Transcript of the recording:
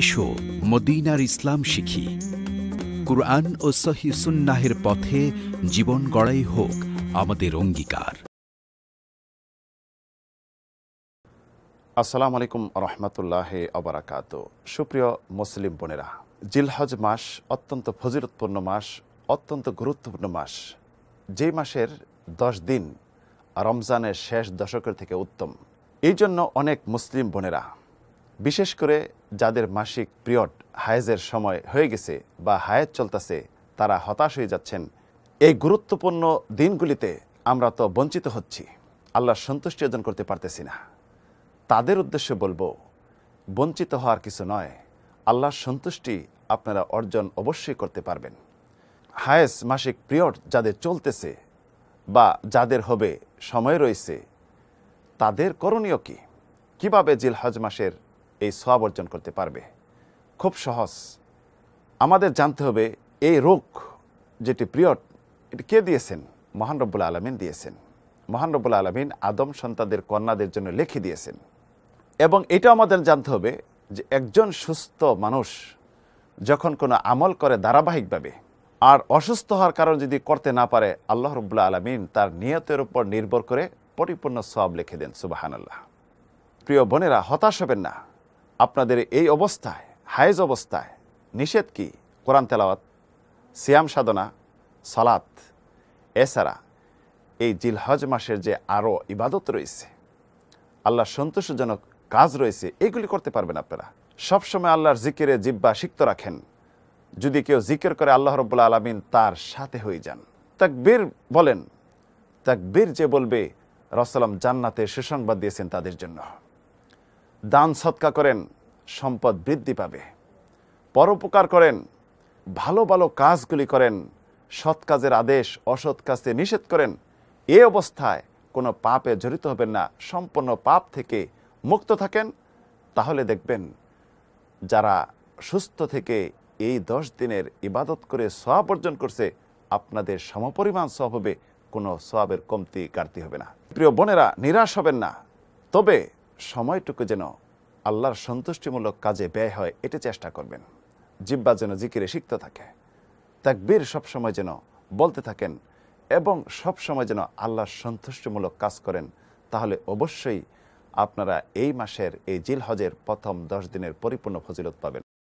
এসো মদিনার ইসলাম শিখি কুরআন ও সহি সুন্নাহের পথে জীবন গড়াই হোক আমাদের অঙ্গীকার আসসালামু আলাইকুম রহমতুল্লাহ আবরাকাত সুপ্রিয় মুসলিম বোনেরা জিলহজ মাস অত্যন্ত ফজিলতপূর্ণ মাস অত্যন্ত গুরুত্বপূর্ণ মাস যে মাসের দশ দিন রমজানের শেষ দশকের থেকে উত্তম এই জন্য অনেক মুসলিম বোনেরা বিশেষ করে যাদের মাসিক পিরিয়ড হায়েজের সময় হয়ে গেছে বা হায়েজ চলতেছে তারা হতাশ হয়ে যাচ্ছেন এই গুরুত্বপূর্ণ দিনগুলিতে আমরা তো বঞ্চিত হচ্ছি আল্লাহ সন্তুষ্টি অর্জন করতে পারতেছি না তাদের উদ্দেশ্যে বলবো বঞ্চিত হওয়ার কিছু নয় আল্লাহর সন্তুষ্টি আপনারা অর্জন অবশ্যই করতে পারবেন হায়েস মাসিক পিরিয়ড যাদের চলতেছে বা যাদের হবে সময় রয়েছে তাদের করণীয় কি কিভাবে জিল হজ মাসের এই সব অর্জন করতে পারবে খুব সহজ আমাদের জানতে হবে এই রোগ যেটি প্রিয়ট এটি কে দিয়েছেন মহান রব্বুল আলমিন দিয়েছেন মহান রব্বুল আলমিন আদম সন্তানদের কন্যাদের জন্য লিখে দিয়েছেন এবং এটা আমাদের জানতে হবে যে একজন সুস্থ মানুষ যখন কোনো আমল করে ধারাবাহিকভাবে আর অসুস্থ হওয়ার কারণ যদি করতে না পারে আল্লাহ রব্লা আলমিন তার নিয়তের উপর নির্ভর করে পরিপূর্ণ সব লিখে দেন সুবাহান আল্লাহ প্রিয় বোনেরা হতাশ হবেন না আপনাদের এই অবস্থায় হায়েজ অবস্থায় নিষেধ কি কোরআন তেলাওয়াত সিয়াম সাধনা সালাত এছাড়া এই জিলহজ মাসের যে আরও ইবাদত রয়েছে আল্লাহ সন্তোষজনক কাজ রয়েছে এগুলি করতে পারবেন আপনারা সবসময় আল্লাহর জিকিরে জিব্বা সিক্ত রাখেন যদি কেউ জিকির করে আল্লাহ রব্বুল আলমিন তার সাথে হয়ে যান তাকবীর বলেন তাকবীর যে বলবে রসলাম জান্নাতে সুসংবাদ দিয়েছেন তাদের জন্য দান সৎকা করেন সম্পদ বৃদ্ধি পাবে পরোপকার করেন ভালো ভালো কাজগুলি করেন সৎ কাজের আদেশ অসৎ কাজে নিষেধ করেন এ অবস্থায় কোনো পাপে জড়িত হবেন না সম্পূর্ণ পাপ থেকে মুক্ত থাকেন তাহলে দেখবেন যারা সুস্থ থেকে এই দশ দিনের ইবাদত করে সব অর্জন করছে আপনাদের সমপরিমাণ সব হবে কোনো সবের কমতি কাটতি হবে না প্রিয় বোনেরা নিরাশ হবেন না তবে সময়টুকু যেন আল্লাহর সন্তুষ্টিমূলক কাজে ব্যয় হয় এটা চেষ্টা করবেন জিব্বা যেন জিকিরে শিখতে থাকে তাকবীর সবসময় যেন বলতে থাকেন এবং সবসময় যেন আল্লাহর সন্তুষ্টিমূলক কাজ করেন তাহলে অবশ্যই আপনারা এই মাসের এই জিলহজের প্রথম দশ দিনের পরিপূর্ণ ফজিলত পাবেন